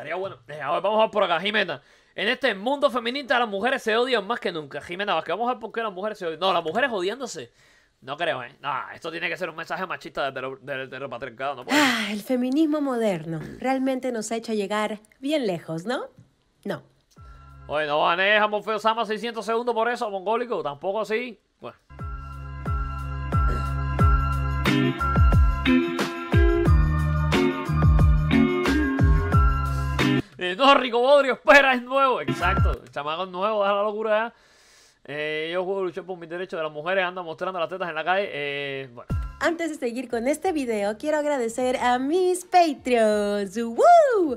Estaría bueno. Eh, vamos a ver por acá, Jimena. En este mundo feminista las mujeres se odian más que nunca. Jimena que vamos a ver por qué las mujeres se odian. No, las mujeres odiándose. No creo, ¿eh? No, esto tiene que ser un mensaje machista del de, No pues. ah, el feminismo moderno realmente nos ha hecho llegar bien lejos, ¿no? No. Oye, no maneja a Morfeo Sama 600 segundos por eso, mongólico. Tampoco así. Bueno. no, Rico Bodrio, espera, es nuevo. Exacto, el chamaco es nuevo, da la locura ¿eh? Eh, yo juego luché por mi derecho de las mujeres, anda mostrando las tetas en la calle. Eh, bueno. Antes de seguir con este video, quiero agradecer a mis Patreons.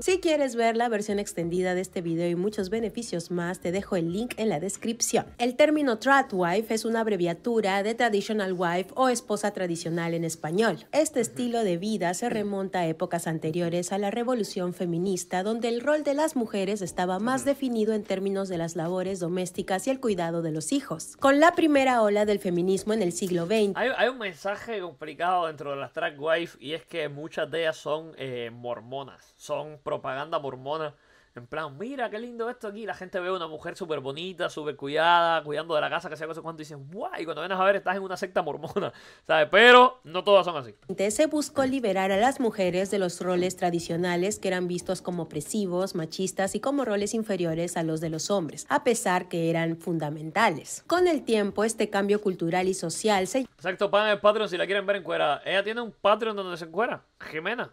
Si quieres ver la versión extendida de este video y muchos beneficios más, te dejo el link en la descripción. El término Tradwife es una abreviatura de Traditional Wife o esposa tradicional en español. Este estilo de vida se remonta a épocas anteriores a la revolución feminista, donde el rol de las mujeres estaba más definido en términos de las labores domésticas y el cuidado de los hijos. Con la primera ola del feminismo en el siglo XX. Hay, hay un mensaje complicado dentro de las Track Wife y es que muchas de ellas son eh, mormonas, son propaganda mormona en plan, mira qué lindo esto aquí. La gente ve a una mujer súper bonita, súper cuidada, cuidando de la casa, que sea cosa cuando dicen, guay, y cuando vienes a ver estás en una secta mormona, ¿sabes? Pero no todas son así. Se buscó liberar a las mujeres de los roles tradicionales que eran vistos como opresivos, machistas y como roles inferiores a los de los hombres, a pesar que eran fundamentales. Con el tiempo, este cambio cultural y social se... Exacto, pagan el Patreon si la quieren ver en cuera. Ella tiene un Patreon donde se encuera. Jimena.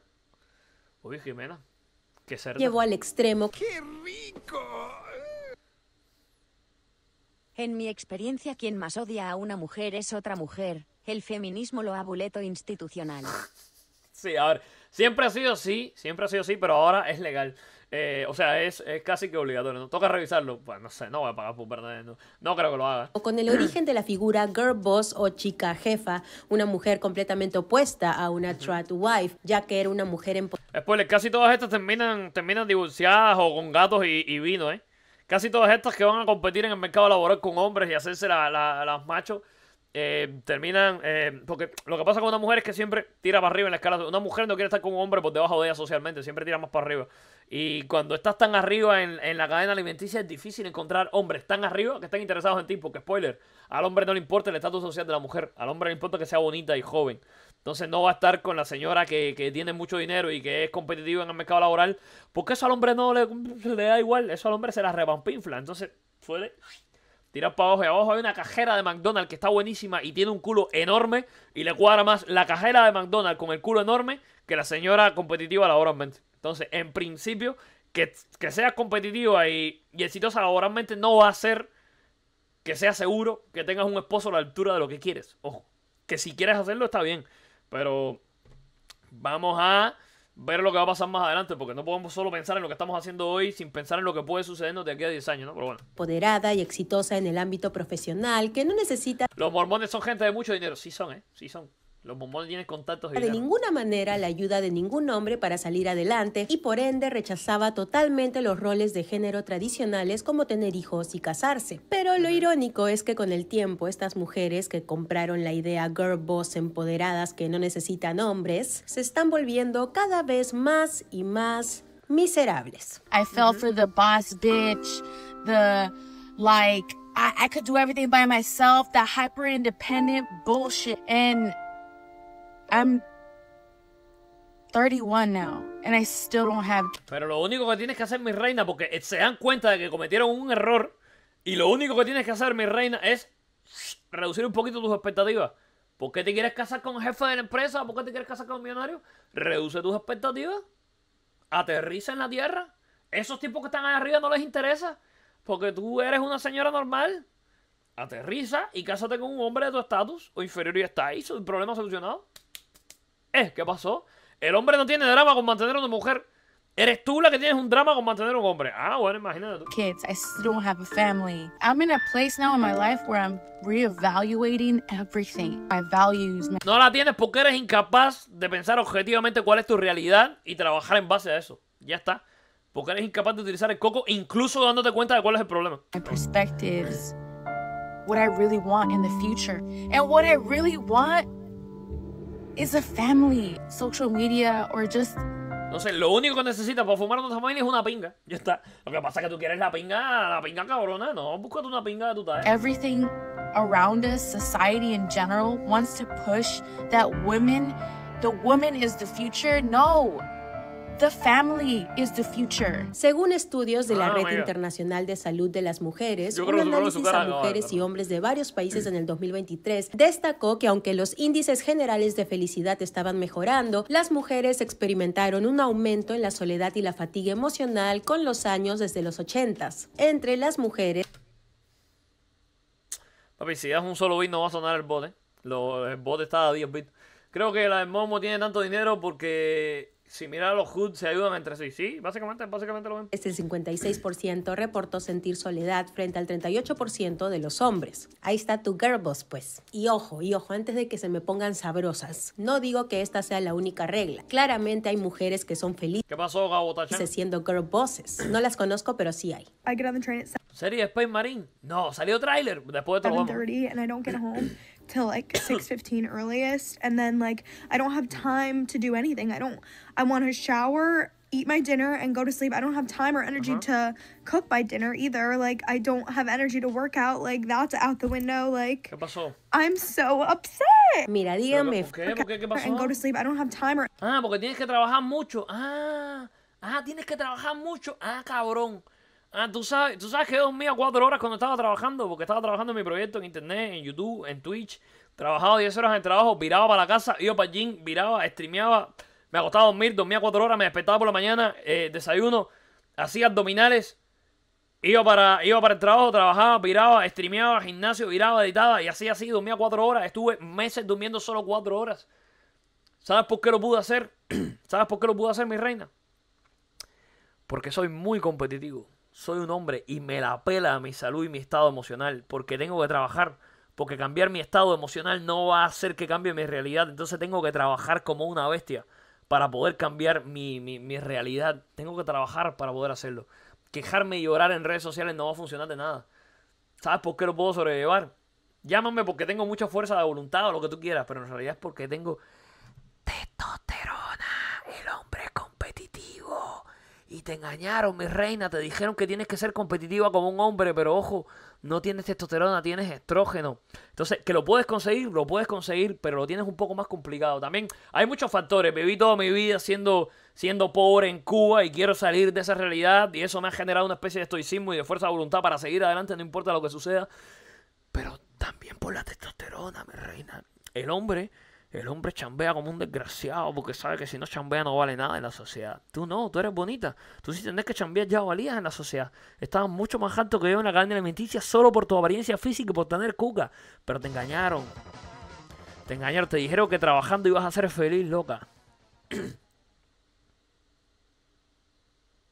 Uy, Jimena. Qué Llevó al extremo. ¡Qué rico! En mi experiencia, quien más odia a una mujer es otra mujer. El feminismo lo abuleto institucional. sí, a ver, siempre ha sido así, siempre ha sido así, pero ahora es legal. Eh, o sea, es, casi que obligatorio. ¿no? Toca revisarlo. Pues no sé, no voy a pagar por perder no, creo que lo haga. O con el origen de la figura girl boss o chica jefa, una mujer completamente opuesta a una trad wife, ya que era una mujer en. Después, casi todas estas terminan, terminan divorciadas o con gatos y, vino, ¿eh? Casi todas estas que van a competir en el mercado laboral con hombres y hacerse las la, machos eh, terminan. Eh, porque lo que pasa con una mujer es que siempre tira para arriba en la escala. Una mujer no quiere estar con un hombre por debajo de ella socialmente, siempre tira más para arriba. Y cuando estás tan arriba en, la cadena alimenticia, es difícil encontrar hombres tan arriba que estén interesados en ti. Porque, spoiler, al hombre no le importa el estatus social de la mujer, al hombre le importa que sea bonita y joven. Entonces no va a estar con la señora que, tiene mucho dinero y que es competitiva en el mercado laboral. Porque eso al hombre no le, da igual, eso al hombre se la revampinfla. Entonces suele Tirar para abajo y abajo hay una cajera de McDonald's que está buenísima y tiene un culo enorme y le cuadra más la cajera de McDonald's con el culo enorme que la señora competitiva laboralmente. Entonces, en principio, que, que seas competitiva y, y exitosa laboralmente no va a ser que sea seguro que tengas un esposo a la altura de lo que quieres. Ojo, que si quieres hacerlo está bien, pero vamos a ver lo que va a pasar más adelante, porque no podemos solo pensar en lo que estamos haciendo hoy sin pensar en lo que puede sucedernos de aquí a 10 años, ¿no? Pero bueno. Poderada y exitosa en el ámbito profesional, que no necesita... Los mormones son gente de mucho dinero, sí son, ¿eh? Sí son de, ninguna manera la ayuda de ningún hombre para salir adelante y por ende rechazaba totalmente los roles de género tradicionales como tener hijos y casarse. Pero lo irónico es que con el tiempo estas mujeres que compraron la idea girl boss empoderadas que no necesitan hombres se están volviendo cada vez más y más miserables. I fell for the boss bitch, the like I could do everything by myself, the hyper independent bullshit and pero lo único que tienes que hacer, mi reina, porque eh, se dan cuenta de que cometieron un error y lo único que tienes que hacer, mi reina, es reducir un poquito tus expectativas. ¿Por qué te quieres casar con jefe de la empresa? ¿Por qué te quieres casar con un millonario? Reduce tus expectativas. Aterriza en la tierra. Esos tipos que están ahí arriba no les interesa. Porque tú eres una señora normal. Aterriza y cásate con un hombre de tu estatus o inferior y está ahí. El problema solucionado. ¿qué pasó? El hombre no tiene drama con mantener a una mujer. Eres tú la que tienes un drama con mantener a un hombre. Ah, bueno, imagínate. Kids, don't have a family. I'm in a place now in my life where I'm reevaluating everything. My values. No la tienes porque eres incapaz de pensar objetivamente cuál es tu realidad y trabajar en base a eso. Ya está. Porque eres incapaz de utilizar el coco incluso dándote cuenta de cuál es el problema. My perspectives. What I really want in the future. And what I really want is a family. Social media or just lo único que necesitas para fumar familia es una pinga. Ya está. Lo que pasa es que tú quieres la pinga, la pinga cabrona. No, búscate una pinga de tu talla. Everything around us, society in general, wants to push that women, the woman is the future. No. The family is the future. Según estudios de la ah, Red Internacional de Salud de las Mujeres, un análisis a mujeres y hombres de varios países en el 2023 destacó que aunque los índices generales de felicidad estaban mejorando, las mujeres experimentaron un aumento en la soledad y la fatiga emocional con los años desde los 80. Entre las mujeres... Papi, si das un solo beat no va a sonar el bote. ¿eh? el bote está a 10 bit. Creo que la de Momo tiene tanto dinero porque si mira los hoods, se ayudan entre sí. Sí, básicamente, básicamente lo ven. el 56% reportó sentir soledad frente al 38% de los hombres. Ahí está tu girl boss, pues. Y ojo, y ojo, antes de que se me pongan sabrosas. No digo que esta sea la única regla. Claramente hay mujeres que son felices. Siendo girl bosses. No las conozco, pero sí hay. ¿Sería Space Marine? No, salió tráiler. Después de todo. till like 6:15 earliest and then like I don't have time to do anything. I don't I want to shower, eat my dinner and go to sleep. I don't have time or energy uh-huh. to cook my dinner either. Like I don't have energy to work out. Like that's out the window. Like ¿Qué pasó? I'm so upset. Mira, dígame. ¿Por qué? ¿Por qué? ¿Qué pasó? And go to sleep. I don't have time or Ah, porque tienes que trabajar mucho. Ah. Ah, tienes que trabajar mucho. Ah, cabrón. Ah, ¿tú sabes, tú sabes que dormía cuatro horas cuando estaba trabajando, porque estaba trabajando en mi proyecto en internet, en YouTube, en Twitch. Trabajaba 10 horas en trabajo, viraba para la casa, iba para el gym, viraba, streameaba. Me acostaba a dormir, dormía cuatro horas, me despertaba por la mañana, eh, desayuno, hacía abdominales. Iba para, iba para el trabajo, trabajaba, viraba, streameaba, gimnasio, viraba, editaba y así, así, dormía cuatro horas. Estuve meses durmiendo solo cuatro horas. ¿Sabes por qué lo pude hacer? ¿Sabes por qué lo pude hacer, mi reina? Porque soy muy competitivo soy un hombre y me la pela mi salud y mi estado emocional porque tengo que trabajar, porque cambiar mi estado emocional no va a hacer que cambie mi realidad, entonces tengo que trabajar como una bestia para poder cambiar mi, mi, mi realidad, tengo que trabajar para poder hacerlo. Quejarme y llorar en redes sociales no va a funcionar de nada. ¿Sabes por qué lo puedo sobrellevar? Llámame porque tengo mucha fuerza de voluntad o lo que tú quieras, pero en realidad es porque tengo testosterona, el hombre competitivo y te engañaron, mi reina. Te dijeron que tienes que ser competitiva como un hombre, pero ojo, no tienes testosterona, tienes estrógeno. Entonces, que lo puedes conseguir, lo puedes conseguir, pero lo tienes un poco más complicado. También hay muchos factores. Viví toda mi vida siendo, siendo pobre en Cuba y quiero salir de esa realidad. Y eso me ha generado una especie de estoicismo y de fuerza de voluntad para seguir adelante, no importa lo que suceda. Pero también por la testosterona, mi reina. El hombre el hombre chambea como un desgraciado porque sabe que si no chambea no vale nada en la sociedad. Tú no, tú eres bonita. Tú sí tenés que chambear ya valías en la sociedad. Estabas mucho más alto que yo en la cadena alimenticia solo por tu apariencia física y por tener cuca. Pero te engañaron. Te engañaron. Te dijeron que trabajando ibas a ser feliz, loca.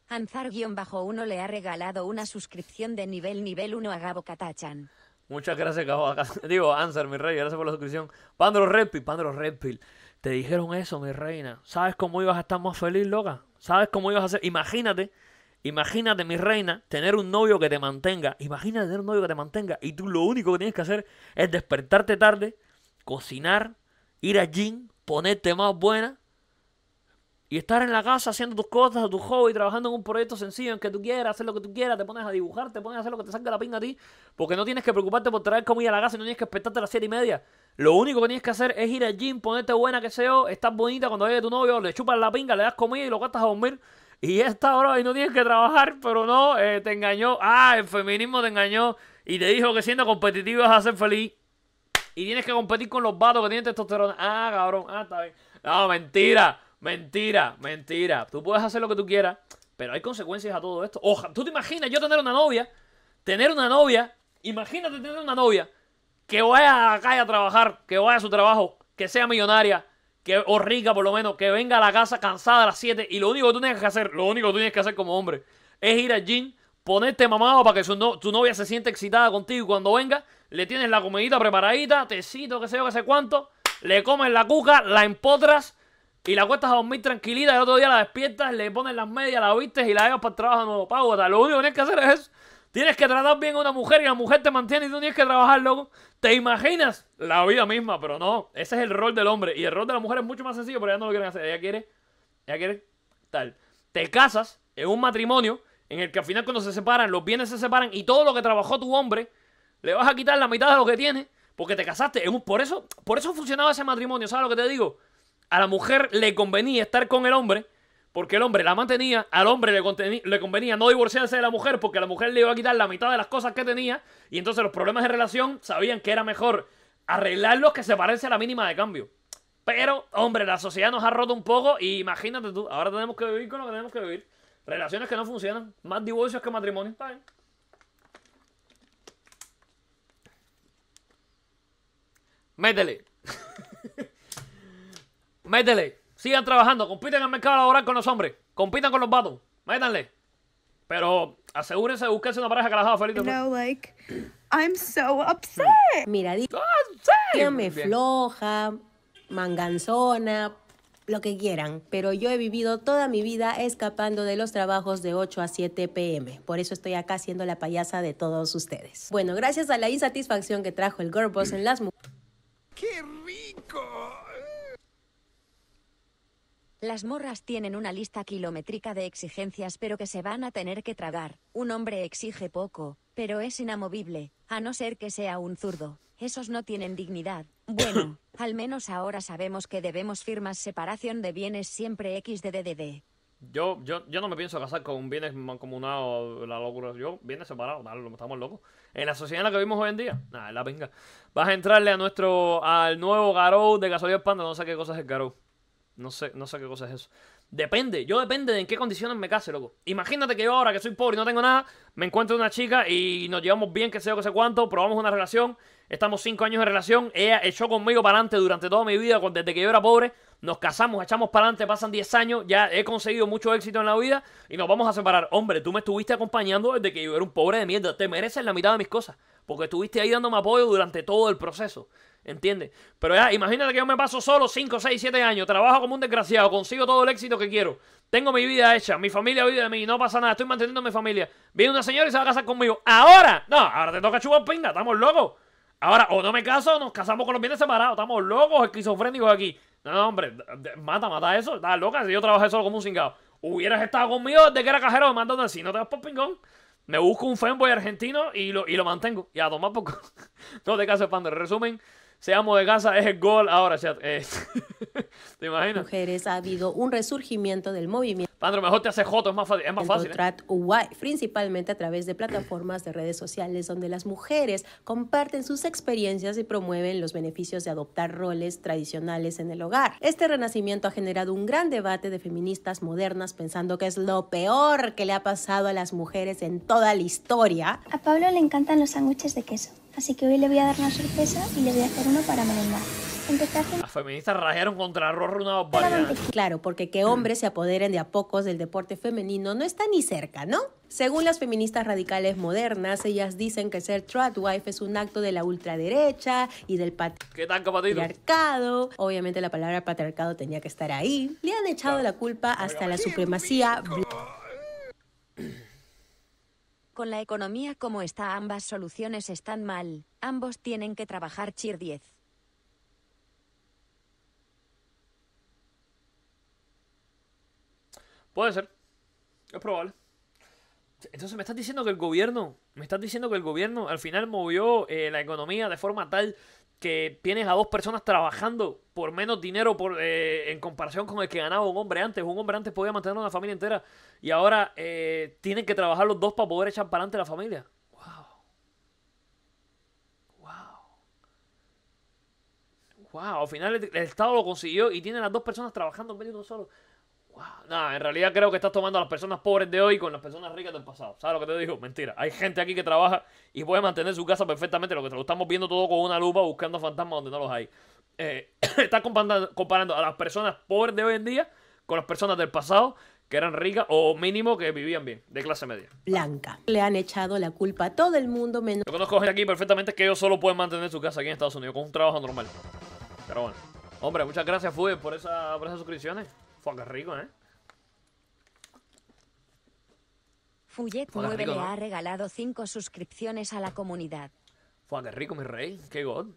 Anzar-1 le ha regalado una suscripción de nivel nivel 1 a Gabo Katachan. Muchas gracias, cabrón. Digo, Answer, mi rey, gracias por la suscripción. Pandro Redfield, Pandro Redfield, Te dijeron eso, mi reina. ¿Sabes cómo ibas a estar más feliz, loca? ¿Sabes cómo ibas a ser? Imagínate, imagínate, mi reina, tener un novio que te mantenga. Imagínate tener un novio que te mantenga. Y tú lo único que tienes que hacer es despertarte tarde, cocinar, ir a gym, ponerte más buena y estar en la casa haciendo tus cosas, tu hobby, trabajando en un proyecto sencillo en que tú quieras, hacer lo que tú quieras, te pones a dibujar, te pones a hacer lo que te salga la pinga a ti, porque no tienes que preocuparte por traer comida a la casa y no tienes que esperarte a las siete y media. Lo único que tienes que hacer es ir al gym, ponerte buena, que sea, estás bonita cuando llegue tu novio, le chupas la pinga, le das comida y lo gastas a dormir. Y esta hora y no tienes que trabajar, pero no, eh, te engañó. Ah, el feminismo te engañó y te dijo que siendo competitivo vas a ser feliz. Y tienes que competir con los vatos que tienen testosterona. Ah, cabrón, ah, está bien. No, mentira. Mentira, mentira. Tú puedes hacer lo que tú quieras, pero hay consecuencias a todo esto. Oja, tú te imaginas yo tener una novia, tener una novia, imagínate tener una novia que vaya a la calle a trabajar, que vaya a su trabajo, que sea millonaria, que, o rica por lo menos, que venga a la casa cansada a las 7 y lo único que tú tienes que hacer, lo único que tú tienes que hacer como hombre es ir al gym, ponerte mamado para que tu novia se sienta excitada contigo y cuando venga le tienes la comidita preparadita, tecito, que sé yo, que sé cuánto, le comes la cuca, la empotras y la cuestas a dormir tranquilita, y el otro día la despiertas, le pones las medias, la vistes y la llevas para el trabajo nuevo pago. Lo único que tienes que hacer es eso. Tienes que tratar bien a una mujer y la mujer te mantiene y tú tienes que trabajar, loco. ¿Te imaginas? La vida misma, pero no. Ese es el rol del hombre. Y el rol de la mujer es mucho más sencillo, pero ella no lo quiere hacer. Ella quiere, ella quiere tal. Te casas en un matrimonio en el que al final cuando se separan, los bienes se separan y todo lo que trabajó tu hombre, le vas a quitar la mitad de lo que tiene porque te casaste. Por eso, por eso funcionaba ese matrimonio, ¿sabes lo que te digo? A la mujer le convenía estar con el hombre porque el hombre la mantenía, al hombre le, convenía no divorciarse de la mujer porque la mujer le iba a quitar la mitad de las cosas que tenía y entonces los problemas de relación sabían que era mejor arreglarlos que separarse a la mínima de cambio. Pero, hombre, la sociedad nos ha roto un poco y imagínate tú, ahora tenemos que vivir con lo que tenemos que vivir. Relaciones que no funcionan, más divorcios que matrimonios, está Métele. Sigan trabajando. Compiten en el mercado laboral con los hombres. Compitan con los vatos. Métanle. Pero asegúrense de buscarse una pareja que las haga feliz. No, like, I'm so upset. Mira, ah, me floja, manganzona, lo que quieran, pero yo he vivido toda mi vida escapando de los trabajos de 8 a 7 pm. Por eso estoy acá siendo la payasa de todos ustedes. Bueno, gracias a la insatisfacción que trajo el girlboss en las mujeres. ¡Qué rico! Las morras tienen una lista kilométrica de exigencias pero que se van a tener que tragar. Un hombre exige poco, pero es inamovible, a no ser que sea un zurdo. Esos no tienen dignidad. Bueno, al menos ahora sabemos que debemos firmar separación de bienes siempre xdddd. Yo, yo, yo no me pienso casar con un bienes mancomunados, la locura. Yo, bienes separados, dale, estamos locos. En la sociedad en la que vivimos hoy en día, nada, la venga. Vas a entrarle a nuestro, al nuevo Garou de Gasolio Panda, no sé qué cosas es el Garou. No sé, no sé qué cosa es eso. Depende, yo depende de en qué condiciones me case, loco. Imagínate que yo ahora que soy pobre y no tengo nada, me encuentro una chica y nos llevamos bien, que sé yo, que sé cuánto, probamos una relación, estamos cinco años en relación, ella echó conmigo para adelante durante toda mi vida, desde que yo era pobre, nos casamos, echamos para adelante, pasan 10 años, ya he conseguido mucho éxito en la vida y nos vamos a separar. Hombre, tú me estuviste acompañando desde que yo era un pobre de mierda, te mereces la mitad de mis cosas, porque estuviste ahí dándome apoyo durante todo el proceso. ¿Entiendes? Pero ya, imagínate que yo me paso solo 5, 6, 7 años, trabajo como un desgraciado, consigo todo el éxito que quiero, tengo mi vida hecha, mi familia vive de mí, no pasa nada, estoy manteniendo mi familia. Viene una señora y se va a casar conmigo. Ahora, no, ahora te toca chupar pinga, estamos locos. Ahora, o no me caso, o nos casamos con los bienes separados, estamos locos, esquizofrénicos aquí. No, no, hombre, mata, mata eso, estás loca, si yo trabajé solo como un cingado. Hubieras estado conmigo desde que era cajero de si no te vas por pingón. Me busco un fanboy argentino y lo, y lo mantengo. Y a tomar poco. no te cases, pander Resumen, Seamos de Gaza, es el gol ahora, chat. Eh, ¿Te imaginas? Mujeres, ha habido un resurgimiento del movimiento. Pandro, mejor te hace joto, es más fácil. Es más fácil ¿eh? principalmente a través de plataformas de redes sociales donde las mujeres comparten sus experiencias y promueven los beneficios de adoptar roles tradicionales en el hogar. Este renacimiento ha generado un gran debate de feministas modernas pensando que es lo peor que le ha pasado a las mujeres en toda la historia. A Pablo le encantan los sándwiches de queso. Así que hoy le voy a dar una sorpresa y le voy a hacer uno para merendar. Las feministas rayaron contra Rorro una barbaridad. Claro, porque que hombres se apoderen de a pocos del deporte femenino no está ni cerca, ¿no? Según las feministas radicales modernas, ellas dicen que ser wife es un acto de la ultraderecha y del patriarcado. Obviamente la palabra patriarcado tenía que estar ahí. Le han echado la culpa hasta la supremacía. Con la economía como está ambas soluciones están mal, ambos tienen que trabajar Chir 10. Puede ser, es probable. Entonces me estás diciendo que el gobierno, me estás diciendo que el gobierno al final movió eh, la economía de forma tal que tienes a dos personas trabajando por menos dinero por, eh, en comparación con el que ganaba un hombre antes. Un hombre antes podía mantener una familia entera y ahora eh, tienen que trabajar los dos para poder echar para adelante la familia. Wow. Wow. Wow. Al final el, Estado lo consiguió y tiene a las dos personas trabajando en medio de uno solo en realidad creo que estás tomando a las personas pobres de hoy con las personas ricas del pasado. ¿Sabes lo que te digo? Mentira. Hay gente aquí que trabaja y puede mantener su casa perfectamente. Lo que lo estamos viendo todo con una lupa buscando fantasmas donde no los hay. Eh, estás comparando, a las personas pobres de hoy en día con las personas del pasado que eran ricas o mínimo que vivían bien, de clase media. Blanca. Le han echado la culpa a todo el mundo menos... Lo que nos aquí perfectamente es que ellos solo pueden mantener su casa aquí en Estados Unidos con un trabajo normal. Pero bueno. Hombre, muchas gracias, Fue por, esa, por esas suscripciones. Fue qué rico, ¿eh? Fullet 9 le ha regalado 5 suscripciones a la comunidad. Fue qué rico, mi rey. Qué god.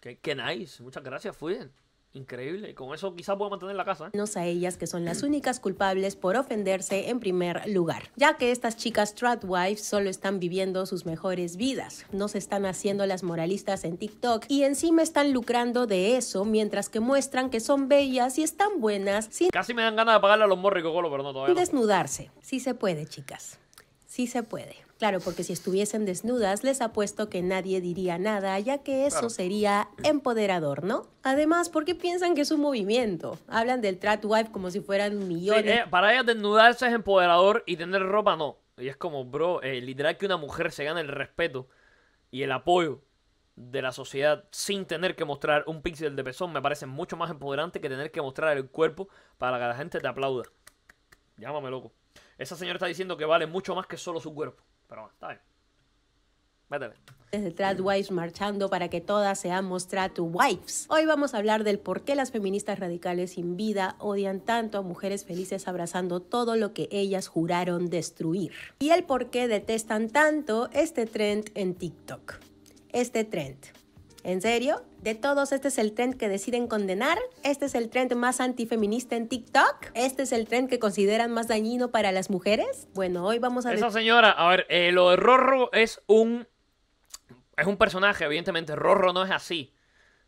Qué, qué nice. Muchas gracias, Fullet. Increíble, y con eso quizás pueda mantener la casa. ¿eh? No a ellas que son las únicas culpables por ofenderse en primer lugar, ya que estas chicas Tradwives solo están viviendo sus mejores vidas, no se están haciendo las moralistas en TikTok y encima están lucrando de eso mientras que muestran que son bellas y están buenas Casi me dan ganas de pagarle a los morricos, pero no todavía. Desnudarse, sí se puede chicas, sí se puede. Claro, porque si estuviesen desnudas, les apuesto que nadie diría nada, ya que eso sería empoderador, ¿no? Además, ¿por qué piensan que es un movimiento? Hablan del Trat Wife como si fueran millones. Eh, para ellas desnudarse es empoderador y tener ropa no. Y es como, bro, eh, literal que una mujer se gana el respeto y el apoyo de la sociedad sin tener que mostrar un píxel de pezón me parece mucho más empoderante que tener que mostrar el cuerpo para que la gente te aplauda. Llámame loco. Esa señora está diciendo que vale mucho más que solo su cuerpo. Pero bueno, está bien. Desde Tradwives marchando para que todas seamos Tradwives. Hoy vamos a hablar del por qué las feministas radicales sin vida odian tanto a mujeres felices abrazando todo lo que ellas juraron destruir. Y el por qué detestan tanto este trend en TikTok. Este trend ¿En serio? De todos, este es el trend que deciden condenar, este es el trend más antifeminista en TikTok, este es el trend que consideran más dañino para las mujeres. Bueno, hoy vamos a... Esa señora, a ver, eh, lo de Rorro es un... Es un personaje, evidentemente, Rorro no es así.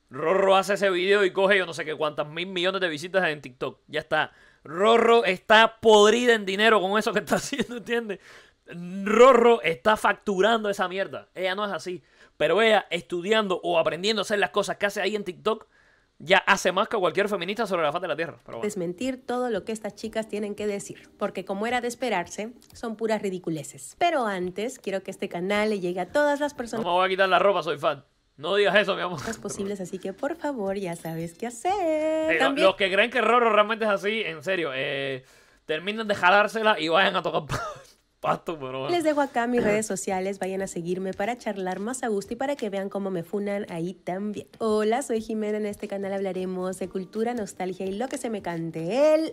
Rorro hace ese video y coge yo no sé qué cuántas mil millones de visitas en TikTok. Ya está. Rorro está podrida en dinero con eso que está haciendo, ¿entiendes? Rorro está facturando esa mierda. Ella no es así. Pero ella, estudiando o aprendiendo a hacer las cosas que hace ahí en TikTok, ya hace más que cualquier feminista sobre la faz de la Tierra. Pero Desmentir todo lo que estas chicas tienen que decir, porque como era de esperarse, son puras ridiculeces. Pero antes, quiero que este canal le llegue a todas las personas... No voy a quitar la ropa, soy fan. No digas eso, mi amor. Las posibles, así que por favor, ya sabes qué hacer. Los que creen que Roro realmente es así, en serio, eh, terminan de jalársela y vayan a tocar... pato, pero Les dejo acá mis redes sociales, vayan a seguirme para charlar más a gusto y para que vean cómo me funan ahí también. Hola, soy Jimena, en este canal hablaremos de cultura, nostalgia y lo que se me cante el...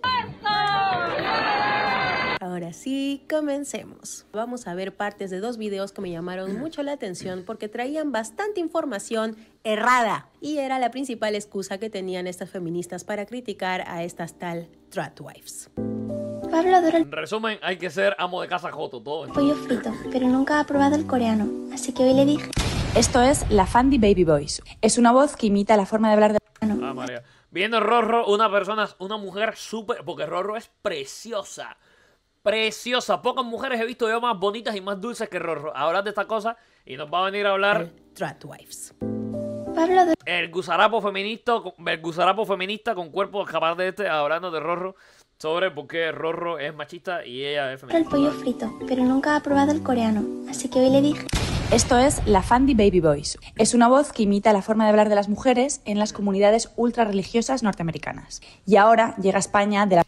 Ahora sí, comencemos. Vamos a ver partes de dos videos que me llamaron mucho la atención porque traían bastante información errada y era la principal excusa que tenían estas feministas para criticar a estas tal Tradwives. Pablo En resumen, hay que ser amo de casa joto, todo. Pollo frito, pero nunca ha probado el coreano, así que hoy le dije... Esto es la Fandy Baby Boys. Es una voz que imita la forma de hablar de... Ah, ah, María. Viendo Rorro, una persona, una mujer súper... Porque Rorro es preciosa. Preciosa. Pocas mujeres he visto yo más bonitas y más dulces que Rorro. Ahora de esta cosa y nos va a venir a hablar... Tradwives. El gusarapo feminista, el feminista con cuerpo capaz de este, hablando de Rorro, sobre por qué Rorro es machista y ella es feminista. El pollo frito, pero nunca ha probado el coreano, así que hoy le dije... Esto es la Fandy Baby Voice. Es una voz que imita la forma de hablar de las mujeres en las comunidades ultra religiosas norteamericanas. Y ahora llega a España de la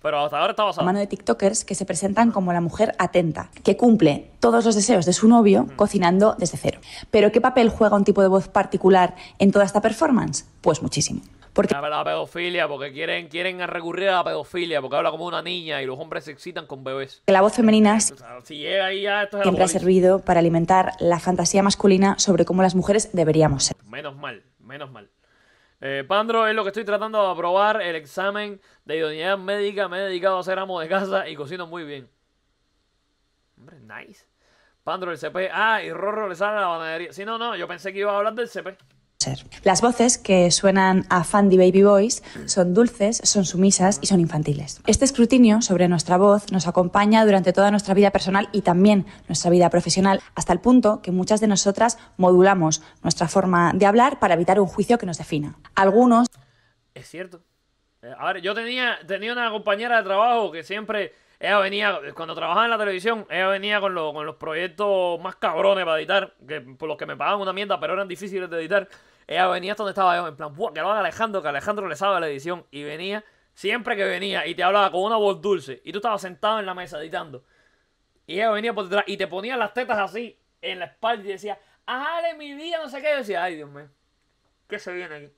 mano de TikTokers que se presentan como la mujer atenta, que cumple todos los deseos de su novio cocinando desde cero. Pero ¿qué papel juega un tipo de voz particular en toda esta performance? Pues muchísimo. Porque... La pedofilia, porque quieren, quieren recurrir a la pedofilia, porque habla como una niña y los hombres se excitan con bebés. la voz femenina siempre ha servido para alimentar la fantasía masculina sobre cómo las mujeres deberíamos ser. Menos mal, menos mal. Eh, Pandro, es lo que estoy tratando de aprobar el examen de idoneidad médica. Me he dedicado a ser amo de casa y cocino muy bien. Hombre, nice. Pandro, el CP. Ah, y Rorro le sale a la banadería si no, no, yo pensé que iba a hablar del CP. Las voces que suenan a Fandy Baby Boys son dulces, son sumisas y son infantiles. Este escrutinio sobre nuestra voz nos acompaña durante toda nuestra vida personal y también nuestra vida profesional, hasta el punto que muchas de nosotras modulamos nuestra forma de hablar para evitar un juicio que nos defina. Algunos... Es cierto. Eh, a ver, yo tenía, tenía una compañera de trabajo que siempre... Ella venía, cuando trabajaba en la televisión, ella venía con, los proyectos más cabrones para editar, que, por los que me pagaban una mierda, pero eran difíciles de editar. Ella venía hasta donde estaba yo, en plan, Que lo haga Alejandro, que Alejandro le sabe la edición. Y venía, siempre que venía, y te hablaba con una voz dulce. Y tú estabas sentado en la mesa editando. Y ella venía por detrás y te ponía las tetas así en la espalda y decía, de mi vida! No sé qué. yo decía, ¡ay, Dios mío! ¿Qué se viene aquí?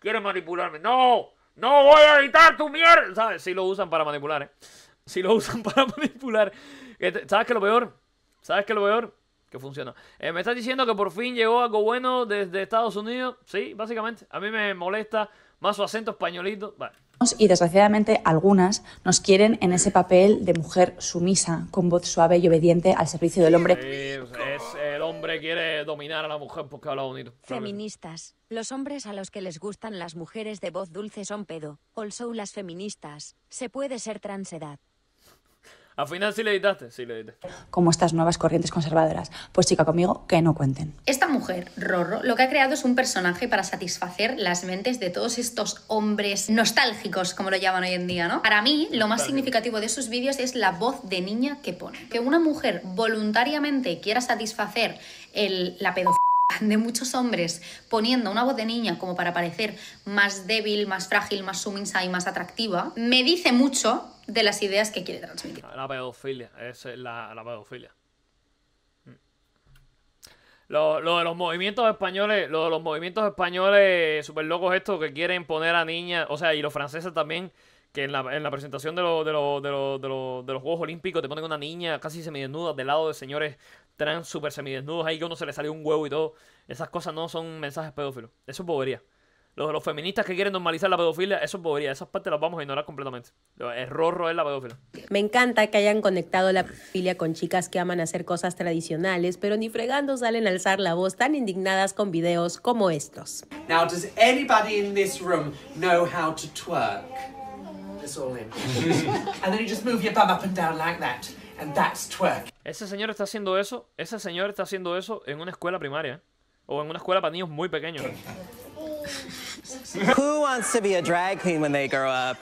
¿Quieres manipularme? ¡No! ¡No voy a editar tu mierda! ¿Sabes? Si sí lo usan para manipular, ¿eh? Si sí lo usan para manipular. Este, ¿Sabes qué es lo peor? ¿Sabes qué es lo peor? funciona. Eh, me estás diciendo que por fin llegó algo bueno desde Estados Unidos. Sí, básicamente. A mí me molesta más su acento españolito. Y desgraciadamente algunas nos quieren en ese papel de mujer sumisa, con voz suave y obediente al servicio del hombre. Pues, es, el hombre quiere dominar a la mujer porque habla bonito. Feministas. Los hombres a los que les gustan las mujeres de voz dulce son pedo. Also las feministas. Se puede ser transedad. Al final sí le editaste, sí le editaste. Como estas nuevas corrientes conservadoras. Pues chica, conmigo que no cuenten. Esta mujer, Rorro, lo que ha creado es un personaje para satisfacer las mentes de todos estos hombres nostálgicos, como lo llaman hoy en día, ¿no? Para mí, lo más significativo de sus vídeos es la voz de niña que pone. Que una mujer voluntariamente quiera satisfacer la pedofilia de muchos hombres poniendo una voz de niña como para parecer más débil, más frágil, más sumisa y más atractiva, me dice mucho de las ideas que quiere transmitir. La pedofilia, es la, pedofilia. Mm. Lo, de los movimientos españoles, lo los movimientos españoles súper locos estos que quieren poner a niñas, o sea, y los franceses también, que en la, presentación de, de, los Juegos Olímpicos te ponen una niña casi se semidesnuda del lado de señores trans súper semidesnudos ahí que uno se le salió un huevo y todo. Esas cosas no son mensajes pedófilos. Eso es bobería. Los, los feministas que quieren normalizar la pedofilia, eso es bobería. Esas partes las vamos a ignorar completamente. El rorro es la pedofilia. Me encanta que hayan conectado la pedofilia con chicas que aman hacer cosas tradicionales, pero ni fregando salen a alzar la voz tan indignadas con videos como estos. Now, does anybody in this room know how twerk? all and then just move up ese señor está haciendo eso, ese señor está haciendo eso en una escuela primaria ¿eh? o en una escuela para niños muy pequeños. Who wants to be a drag queen when they grow up?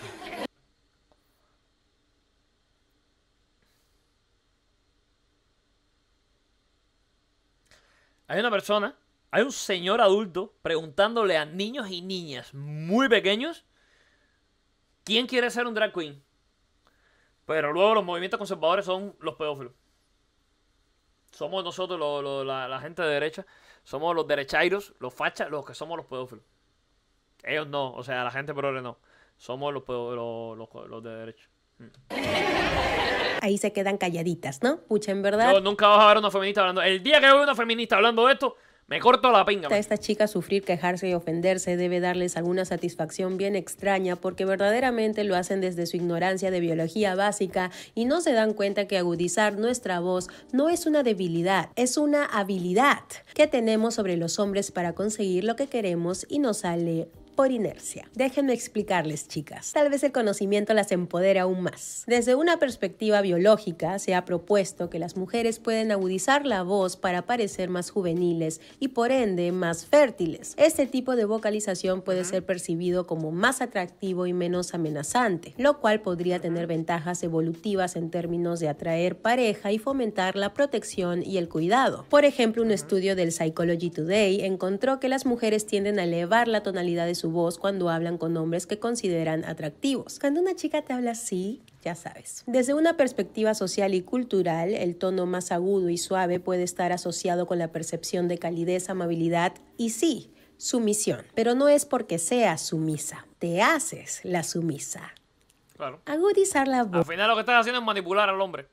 Hay una persona, hay un señor adulto preguntándole a niños y niñas muy pequeños quién quiere ser un drag queen. Pero luego los movimientos conservadores son los pedófilos. Somos nosotros, la, gente de derecha, somos los derechairos, los fachas, los que somos los pedófilos. Ellos no, o sea, la gente progre no. Somos los, los, de derecha. Mm. Ahí se quedan calladitas, ¿no? Pucha, en verdad. No, nunca vas a ver una feminista hablando. El día que veo una feminista hablando de esto, me corto la pinga. A esta chica sufrir, quejarse y ofenderse debe darles alguna satisfacción bien extraña porque verdaderamente lo hacen desde su ignorancia de biología básica y no se dan cuenta que agudizar nuestra voz no es una debilidad, es una habilidad que tenemos sobre los hombres para conseguir lo que queremos y nos sale por inercia. Déjenme explicarles, chicas. Tal vez el conocimiento las empodera aún más. Desde una perspectiva biológica, se ha propuesto que las mujeres pueden agudizar la voz para parecer más juveniles y por ende más fértiles. Este tipo de vocalización puede ser percibido como más atractivo y menos amenazante, lo cual podría tener ventajas evolutivas en términos de atraer pareja y fomentar la protección y el cuidado. Por ejemplo, un estudio del Psychology Today encontró que las mujeres tienden a elevar la tonalidad de su voz cuando hablan con hombres que consideran atractivos. Cuando una chica te habla así, ya sabes. Desde una perspectiva social y cultural, el tono más agudo y suave puede estar asociado con la percepción de calidez, amabilidad y sí, sumisión. Pero no es porque sea sumisa, te haces la sumisa. Claro. Agudizar la voz. Al final lo que estás haciendo es manipular al hombre,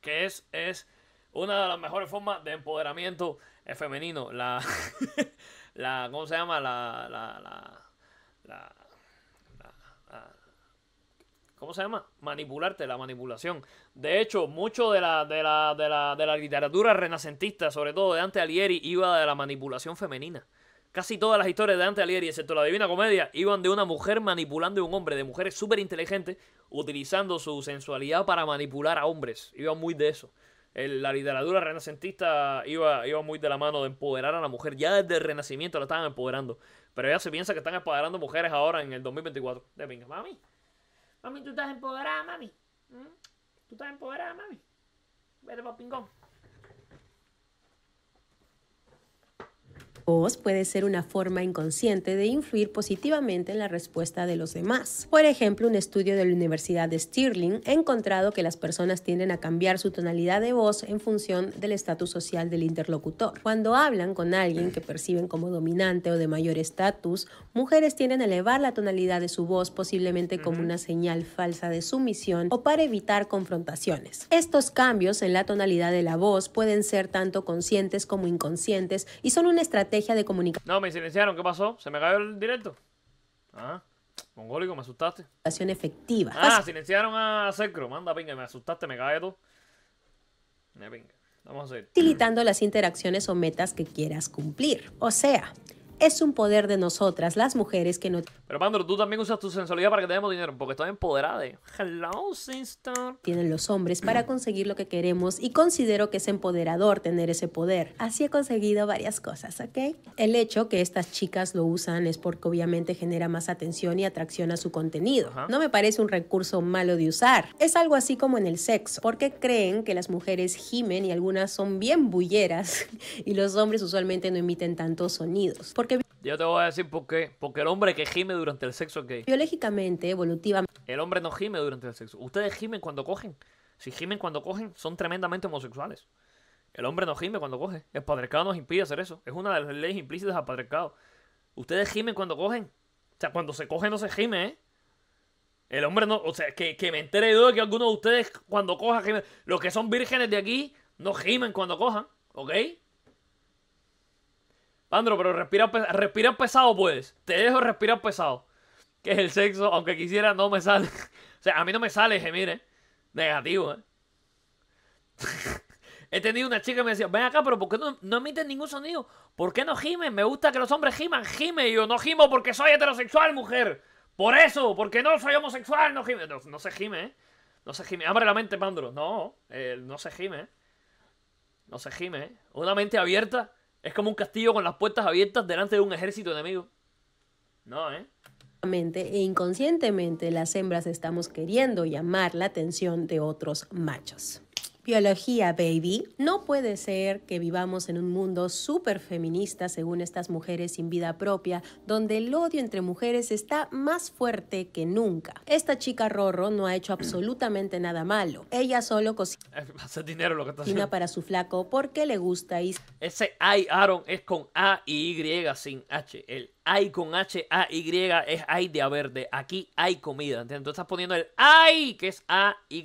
que es, es una de las mejores formas de empoderamiento femenino. La, la ¿cómo se llama? la, la, la la, ¿cómo se llama? Manipularte, la manipulación. De hecho, mucho de la, de la, de la, de la literatura renacentista, sobre todo de Dante Alieri iba de la manipulación femenina. Casi todas las historias de Dante Alighieri, excepto la Divina Comedia, iban de una mujer manipulando a un hombre, de mujeres súper inteligentes, utilizando su sensualidad para manipular a hombres. Iba muy de eso. la literatura renacentista iba, iba muy de la mano de empoderar a la mujer. Ya desde el Renacimiento la estaban empoderando. Pero ella se piensa que están empoderando mujeres ahora en el 2024. De pinga. Mami, mami, tú estás empoderada, mami. ¿Mm? Tú estás empoderada, mami. Vete para pingón. voz puede ser una forma inconsciente de influir positivamente en la respuesta de los demás. Por ejemplo, un estudio de la Universidad de Stirling ha encontrado que las personas tienden a cambiar su tonalidad de voz en función del estatus social del interlocutor. Cuando hablan con alguien que perciben como dominante o de mayor estatus, mujeres tienden a elevar la tonalidad de su voz posiblemente como una señal falsa de sumisión o para evitar confrontaciones. Estos cambios en la tonalidad de la voz pueden ser tanto conscientes como inconscientes y son una estrategia de comunicación. No, me silenciaron, ¿qué pasó? ¿Se me cayó el directo? Ah, mongólico, me asustaste. efectiva. Ah, silenciaron a Secro, manda pinga, me asustaste, me cae todo. Me Vamos a las interacciones o metas que quieras cumplir. O sea, es un poder de nosotras, las mujeres que no... Pero Pandro, tú también usas tu sensualidad para que tenemos dinero, porque estás empoderada. Hello, sister. Tienen los hombres para conseguir lo que queremos y considero que es empoderador tener ese poder. Así he conseguido varias cosas, ¿ok? El hecho que estas chicas lo usan es porque obviamente genera más atención y atracción a su contenido. No me parece un recurso malo de usar. Es algo así como en el sexo, porque creen que las mujeres gimen y algunas son bien bulleras y los hombres usualmente no emiten tantos sonidos. Porque yo te voy a decir por qué. Porque el hombre que gime durante el sexo es gay. Biológicamente, evolutivamente... El hombre no gime durante el sexo. Ustedes gimen cuando cogen. Si gimen cuando cogen, son tremendamente homosexuales. El hombre no gime cuando coge. El patriarcado nos impide hacer eso. Es una de las leyes implícitas al patriarcado. Ustedes gimen cuando cogen. O sea, cuando se coge no se gime, ¿eh? El hombre no... O sea, que, me entere de que algunos de ustedes cuando cojan gimen. Los que son vírgenes de aquí no gimen cuando cojan, ¿ok? Pandro, pero respira, respira pesado, pues. Te dejo respirar pesado. Que es el sexo, aunque quisiera, no me sale. o sea, a mí no me sale gemir, ¿eh? Negativo, ¿eh? He tenido una chica que me decía, ven acá, pero ¿por qué no, emites ningún sonido? ¿Por qué no gime Me gusta que los hombres giman, gime. yo, no gimo porque soy heterosexual, mujer. Por eso, porque no soy homosexual, no gime. No, se gime, ¿eh? No se gime. Abre la mente, Pandro. No, eh, no se gime, eh. No se gime, ¿eh? Una mente abierta es como un castillo con las puertas abiertas delante de un ejército enemigo. No, ¿eh? e inconscientemente las hembras estamos queriendo llamar la atención de otros machos. Biología, baby. No puede ser que vivamos en un mundo súper feminista, según estas mujeres sin vida propia, donde el odio entre mujeres está más fuerte que nunca. Esta chica Rorro no ha hecho absolutamente nada malo. Ella solo cocina para su flaco porque le gusta y... Ese ay, Aaron, es con A y Y sin H. El ay con H, A, Y es Ay de a verde. Aquí hay comida. Entonces estás poniendo el ay, que es A, Y.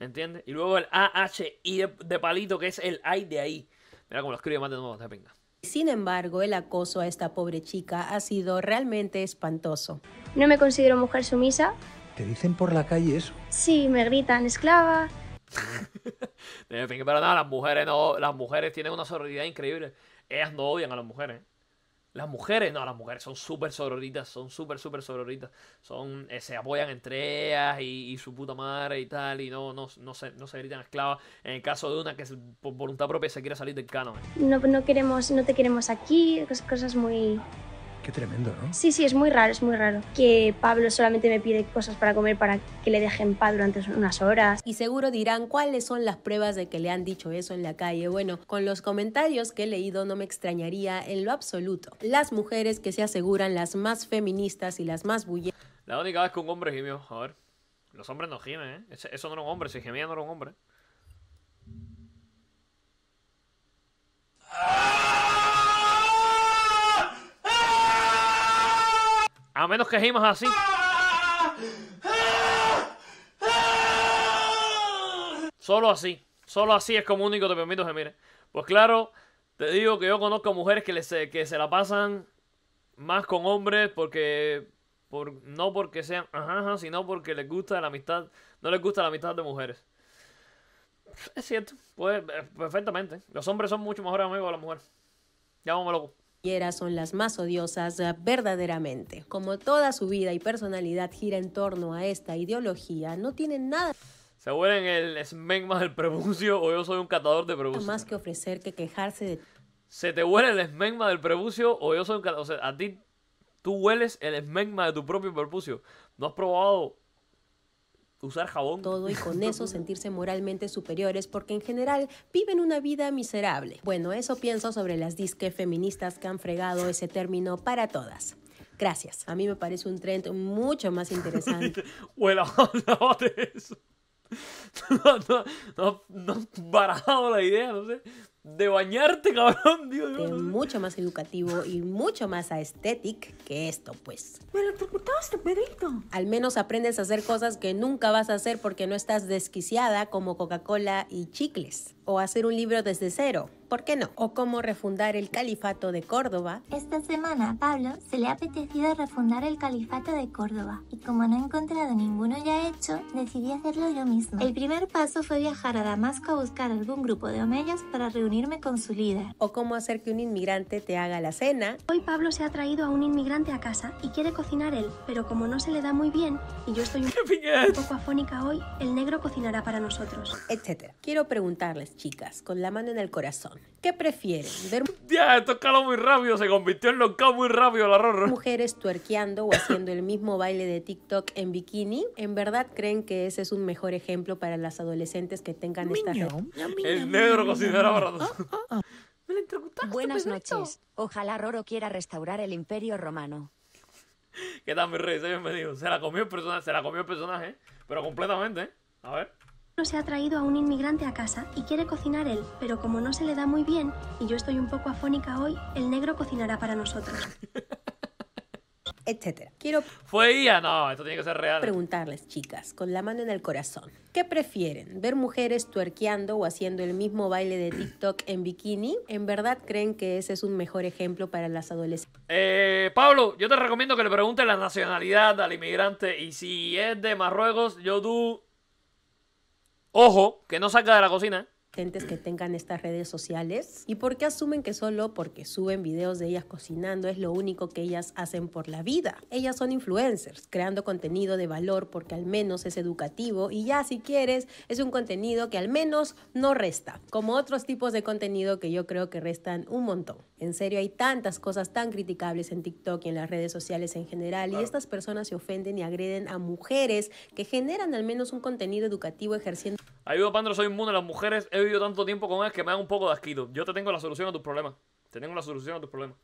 ¿Me entiendes? Y luego el AHI de, de palito, que es el I de ahí. Mira cómo lo escribe más de nuevo, pinga. Sin embargo, el acoso a esta pobre chica ha sido realmente espantoso. No me considero mujer sumisa. ¿Te dicen por la calle eso? Sí, me gritan esclava. pero nada, las mujeres no, las mujeres tienen una sororidad increíble. Ellas no odian a las mujeres. Las mujeres, no, las mujeres son súper sororitas, son súper, súper sororitas. Son, eh, se apoyan entre ellas y, su puta madre y tal, y no, no, no, se, no se gritan esclavas. En el caso de una que por voluntad propia se quiera salir del canon. Eh. No, no, queremos, no te queremos aquí, cosas muy tremendo, ¿no? Sí, sí, es muy raro, es muy raro. Que Pablo solamente me pide cosas para comer para que le dejen paz durante unas horas. Y seguro dirán cuáles son las pruebas de que le han dicho eso en la calle. Bueno, con los comentarios que he leído no me extrañaría en lo absoluto. Las mujeres que se aseguran las más feministas y las más bullies La única vez que un hombre gimió, a ver. Los hombres no gimen, ¿eh? Eso no era un hombre, si gemía no era un hombre. ¡Ah! A menos que gimas así. Solo así. Solo así es como único te permito gemir. Pues claro, te digo que yo conozco mujeres que, les, que se la pasan más con hombres porque... Por, no porque sean ajá, sino porque les gusta la amistad. No les gusta la amistad de mujeres. Es cierto, pues eh, perfectamente. Los hombres son mucho mejores amigos a las mujeres. Llámame loco son las más odiosas eh, verdaderamente. Como toda su vida y personalidad gira en torno a esta ideología, no tienen nada se huelen el esmegma del prepucio o yo soy un catador de prepucio. Más que ofrecer que quejarse de... Se te huele el esmegma del prepucio o yo soy un catador. O sea, a ti tú hueles el esmegma de tu propio prepucio. No has probado usar jabón. Todo y con eso sentirse moralmente superiores porque en general viven una vida miserable. Bueno, eso pienso sobre las disque feministas que han fregado ese término para todas. Gracias. A mí me parece un trend mucho más interesante. bueno, no, no, no, no, no, no la idea, no sé de bañarte, cabrón, Dios mío. Mucho más educativo y mucho más aesthetic que esto, pues. Me pedito. Al menos aprendes a hacer cosas que nunca vas a hacer porque no estás desquiciada como Coca-Cola y chicles. O hacer un libro desde cero ¿por qué no? O cómo refundar el califato de Córdoba. Esta semana a Pablo se le ha apetecido refundar el califato de Córdoba y como no he encontrado ninguno ya hecho, decidí hacerlo yo mismo. El primer paso fue viajar a Damasco a buscar algún grupo de omeyas para reunirme con su líder. O cómo hacer que un inmigrante te haga la cena. Hoy Pablo se ha traído a un inmigrante a casa y quiere cocinar él, pero como no se le da muy bien y yo estoy un poco afónica hoy, el negro cocinará para nosotros. Etcétera. Quiero preguntarles, chicas, con la mano en el corazón, ¿Qué prefieren? Ver... Ya, esto escaló muy rápido, se convirtió en loca muy rápido la Roro. Mujeres tuerqueando o haciendo el mismo baile de TikTok en bikini. ¿En verdad creen que ese es un mejor ejemplo para las adolescentes que tengan esta... Miño, el negro consideraba... Ah, ah, ah. Buenas noches. Ojalá Roro quiera restaurar el imperio romano. ¿Qué tal, mi rey? Bienvenido. Se la comió se la comió el personaje, pero completamente. ¿eh? A ver se ha traído a un inmigrante a casa y quiere cocinar él, pero como no se le da muy bien y yo estoy un poco afónica hoy, el negro cocinará para nosotros. Etcétera. Quiero Fue ella, ah, no, esto tiene que ser real. preguntarles, chicas, con la mano en el corazón, ¿qué prefieren? ¿Ver mujeres tuerqueando o haciendo el mismo baile de TikTok en bikini? ¿En verdad creen que ese es un mejor ejemplo para las adolescentes? Eh, Pablo, yo te recomiendo que le preguntes la nacionalidad al inmigrante y si es de Marruecos, yo tú Ojo, que no salga de la cocina gentes que tengan estas redes sociales y por qué asumen que solo porque suben videos de ellas cocinando es lo único que ellas hacen por la vida. Ellas son influencers, creando contenido de valor porque al menos es educativo y ya si quieres es un contenido que al menos no resta, como otros tipos de contenido que yo creo que restan un montón. En serio, hay tantas cosas tan criticables en TikTok y en las redes sociales en general y estas personas se ofenden y agreden a mujeres que generan al menos un contenido educativo ejerciendo ha Pandro, soy inmune a las mujeres. He vivido tanto tiempo con él que me da un poco de asquito. Yo te tengo la solución a tus problemas. Te tengo la solución a tus problemas.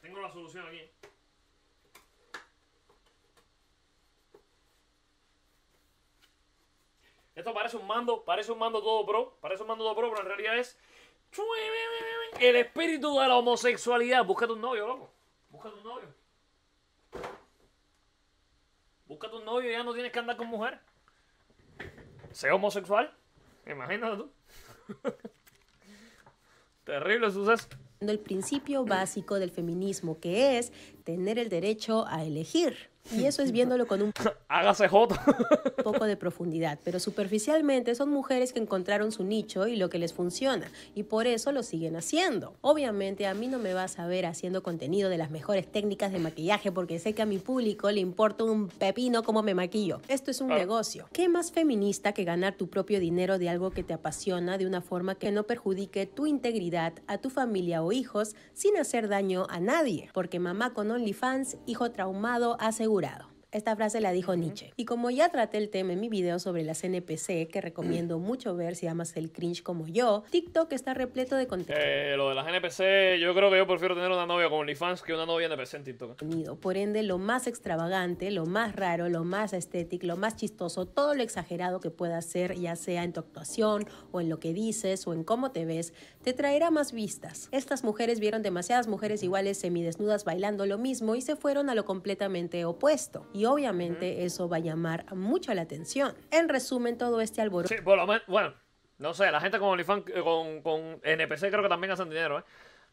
tengo la solución aquí. Esto parece un mando, parece un mando todo pro, parece un mando todo pro, pero en realidad es el espíritu de la homosexualidad. Búscate un novio, loco. Búscate un novio. Búscate un novio y ya no tienes que andar con mujer. Sé homosexual. Imagínate tú. Terrible suceso. El principio básico del feminismo, que es tener el derecho a elegir. Y eso es viéndolo con un Hágase joto. poco de profundidad. Pero superficialmente son mujeres que encontraron su nicho y lo que les funciona. Y por eso lo siguen haciendo. Obviamente a mí no me vas a ver haciendo contenido de las mejores técnicas de maquillaje porque sé que a mi público le importa un pepino cómo me maquillo. Esto es un ah. negocio. ¿Qué más feminista que ganar tu propio dinero de algo que te apasiona de una forma que no perjudique tu integridad, a tu familia o hijos sin hacer daño a nadie? Porque mamá con OnlyFans, hijo traumado, asegura jurado. Esta frase la dijo Nietzsche. Y como ya traté el tema en mi video sobre las NPC, que recomiendo mm. mucho ver si amas el cringe como yo, TikTok está repleto de contenido. Eh, lo de las NPC, yo creo que yo prefiero tener una novia con OnlyFans que una novia NPC en TikTok. Por ende, lo más extravagante, lo más raro, lo más estético, lo más chistoso, todo lo exagerado que pueda ser, ya sea en tu actuación o en lo que dices o en cómo te ves, te traerá más vistas. Estas mujeres vieron demasiadas mujeres iguales semidesnudas bailando lo mismo y se fueron a lo completamente opuesto. Y obviamente eso va a llamar mucho la atención. En resumen, todo este alboroto. Sí, bueno, no sé, la gente con OnlyFans, eh, con, con NPC creo que también hacen dinero, ¿eh?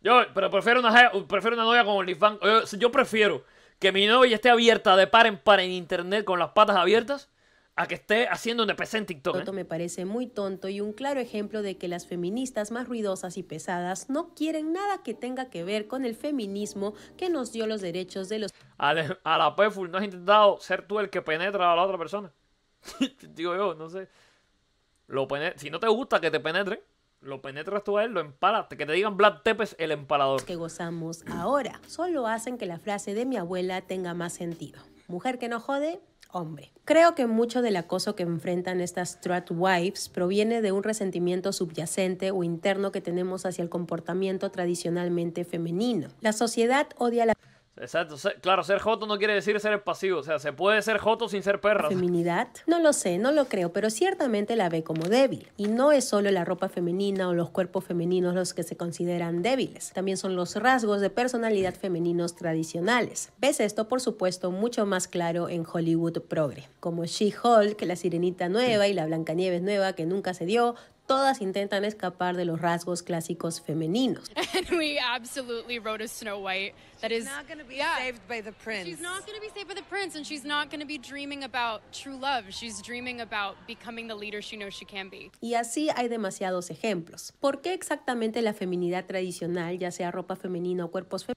Yo, pero prefiero una, prefiero una novia con OnlyFans. Yo, yo prefiero que mi novia esté abierta de par en par en internet con las patas abiertas a que esté haciendo un PC en TikTok. Esto ¿eh? me parece muy tonto y un claro ejemplo de que las feministas más ruidosas y pesadas no quieren nada que tenga que ver con el feminismo que nos dio los derechos de los... A, la PEFUL, ¿no has intentado ser tú el que penetra a la otra persona? Digo yo, no sé. Lo si no te gusta que te penetre, lo penetras tú a él, lo empalas, que te digan Vlad Tepes el empalador. Que gozamos ahora, solo hacen que la frase de mi abuela tenga más sentido. Mujer que no jode, Creo que mucho del acoso que enfrentan estas strat wives proviene de un resentimiento subyacente o interno que tenemos hacia el comportamiento tradicionalmente femenino. La sociedad odia la Exacto. Claro, ser joto no quiere decir ser pasivo. O sea, se puede ser joto sin ser perra. ¿Feminidad? No lo sé, no lo creo, pero ciertamente la ve como débil. Y no es solo la ropa femenina o los cuerpos femeninos los que se consideran débiles. También son los rasgos de personalidad femeninos tradicionales. Ves esto, por supuesto, mucho más claro en Hollywood progre. Como She-Hulk, la sirenita nueva y la Blancanieves nueva que nunca se dio, todas intentan escapar de los rasgos clásicos femeninos. And we absolutely wrote a Snow White that is she's not going to be yeah, saved by the prince. She's not going to be saved by the prince and she's not going to be dreaming about true love. She's dreaming about becoming the leader she knows she can be. Y así hay demasiados ejemplos. ¿Por qué exactamente la feminidad tradicional, ya sea ropa femenina o cuerpos femeninos?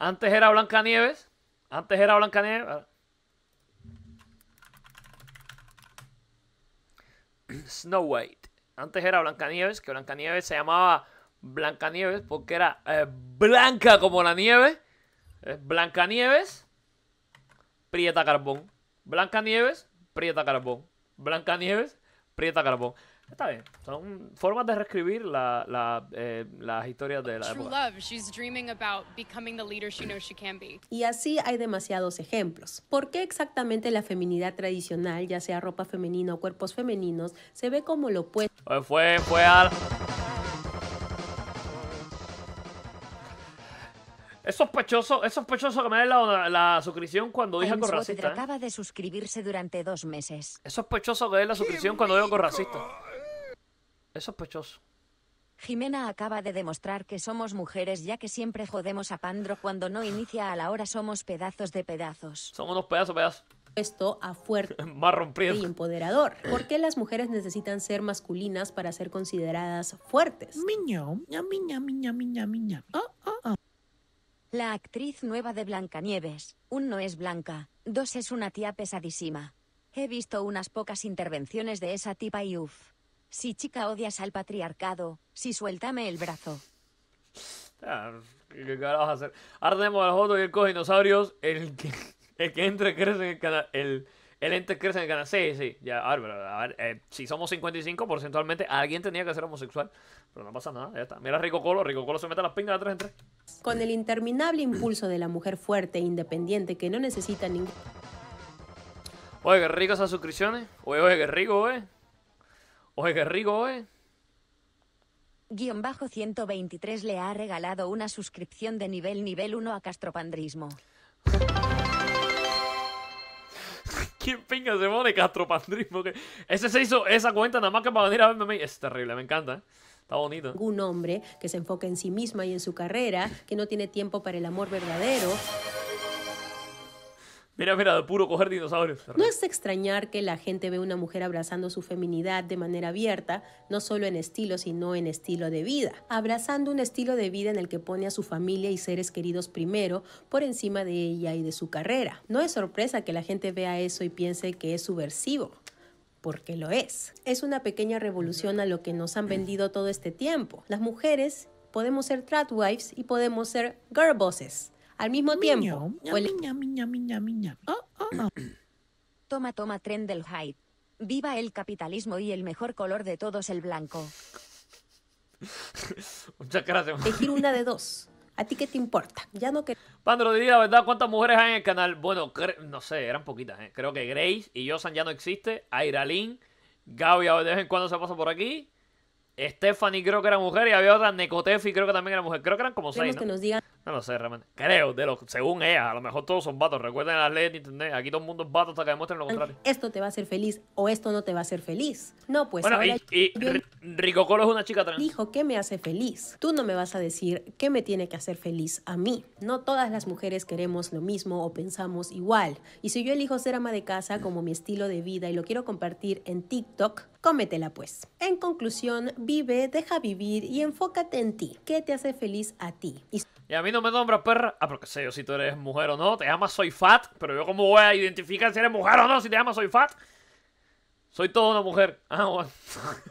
Antes era Blancanieves, antes era Blancanieves, Snow White. Antes era Blancanieves, que Blancanieves se llamaba Blancanieves porque era eh, blanca como la nieve. Eh, Blancanieves, Prieta Carbón. Blancanieves, Prieta Carbón. Blancanieves, Prieta Carbón. Está bien. Son formas de reescribir la, la, eh, las historias de la época. Y así hay demasiados ejemplos. ¿Por qué exactamente la feminidad tradicional, ya sea ropa femenina o cuerpos femeninos, se ve como lo puede Fue, fue al... Es sospechoso, es sospechoso que me dé la, la, suscripción cuando dije algo racista. ¿eh? de suscribirse durante dos meses. Es sospechoso que dé la suscripción cuando digo algo racista. Es sospechoso. Jimena acaba de demostrar que somos mujeres ya que siempre jodemos a Pandro cuando no inicia a la hora somos pedazos de pedazos. Somos unos pedazos, pedazos. Esto a fuerte y empoderador. ¿Por qué las mujeres necesitan ser masculinas para ser consideradas fuertes? Miño, miña, miña, miña, miña. Oh, oh, oh. La actriz nueva de Blancanieves. Un no es blanca, dos es una tía pesadísima. He visto unas pocas intervenciones de esa tipa y uff. Si chica odias al patriarcado, si suéltame el brazo. Ah, ¿Qué carajo vas a hacer? Ahora tenemos a los otros y el dinosaurios El que, el que entre crece en el canal. El, el ente crece en el canal. Sí, sí. Ya, a ver, a ver eh, si somos 55, porcentualmente alguien tenía que ser homosexual. Pero no pasa nada, ya está. Mira Rico Colo, Rico Colo se mete las pingas de 3 en Con el interminable impulso de la mujer fuerte e independiente que no necesita ningún. Oye, qué rico esas suscripciones. Oye, oye, qué rico, eh. Oye, qué rico, ¿eh? Guión bajo 123 le ha regalado una suscripción de nivel nivel 1 a Castropandrismo. ¿Quién pinga se pone Castropandrismo? Ese se hizo esa cuenta nada más que para venir a verme Es terrible, me encanta, ¿eh? Está bonito. Un hombre que se enfoca en sí misma y en su carrera, que no tiene tiempo para el amor verdadero. Mira, mira, puro coger dinosaurios. No es extrañar que la gente vea una mujer abrazando su feminidad de manera abierta, no solo en estilo, sino en estilo de vida. Abrazando un estilo de vida en el que pone a su familia y seres queridos primero, por encima de ella y de su carrera. No es sorpresa que la gente vea eso y piense que es subversivo porque lo es. Es una pequeña revolución a lo que nos han vendido todo este tiempo. Las mujeres podemos ser tradwives y podemos ser girl bosses al mismo tiempo. Toma, toma, tren del hype. Viva el capitalismo y el mejor color de todos, el blanco. Muchas gracias. Elegir una de dos. ¿A ti qué te importa? Ya no que... Pandro, diría verdad, ¿cuántas mujeres hay en el canal? Bueno, no sé, eran poquitas. ¿eh? Creo que Grace y Yosan ya no existe. Airalin, Gaby a de vez en cuando se pasa por aquí. Stephanie creo que era mujer y había otra, Necotefi creo que también era mujer. Creo que eran como seis, ¿no? No lo sé, realmente. Creo, de lo, según ella, a lo mejor todos son vatos. Recuerden las leyes de internet. Aquí todo el mundo es vato hasta que demuestren lo contrario. Esto te va a hacer feliz o esto no te va a hacer feliz. No, pues bueno, y, Rico Colo es una chica trans. Dijo, ¿qué me hace feliz? Tú no me vas a decir qué me tiene que hacer feliz a mí. No todas las mujeres queremos lo mismo o pensamos igual. Y si yo elijo ser ama de casa como mi estilo de vida y lo quiero compartir en TikTok, Cómetela pues. En conclusión, vive, deja vivir y enfócate en ti. ¿Qué te hace feliz a ti? Y, a mí no me nombra perra. Ah, porque sé yo si tú eres mujer o no. Te llamas soy fat. Pero yo cómo voy a identificar si eres mujer o no si te llamas soy fat. Soy toda una mujer. Ah, bueno.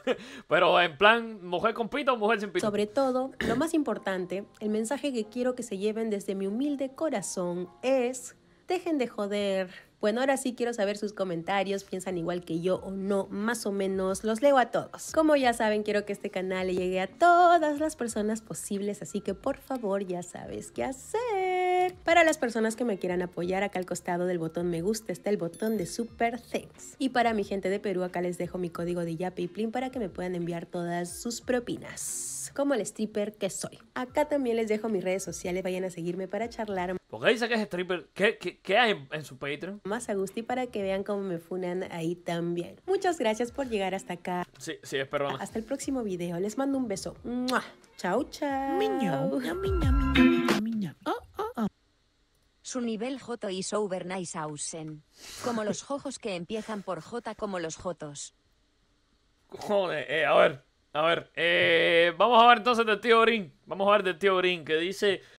Pero en plan, mujer con pito o mujer sin pito. Sobre todo, lo más importante, el mensaje que quiero que se lleven desde mi humilde corazón es, dejen de joder, bueno, ahora sí quiero saber sus comentarios, piensan igual que yo o no, más o menos, los leo a todos. Como ya saben, quiero que este canal le llegue a todas las personas posibles, así que por favor ya sabes qué hacer. Para las personas que me quieran apoyar, acá al costado del botón me gusta está el botón de Super Thanks. Y para mi gente de Perú, acá les dejo mi código de Yape para que me puedan enviar todas sus propinas, como el stripper que soy. Acá también les dejo mis redes sociales, vayan a seguirme para charlar porque dice que es stripper. ¿Qué, hay en, su Patreon? Más a gusto y para que vean cómo me funan ahí también. Muchas gracias por llegar hasta acá. Sí, sí, es Hasta el próximo video. Les mando un beso. chao Chau, chau. Miña, miña, miña, miña, miña. Oh, oh, oh. Su nivel j y ausen. Como los jojos que empiezan por J como los Jotos. Joder, eh, a ver, a ver. Eh, vamos a ver entonces del tío Orin. Vamos a ver del tío Orin que dice...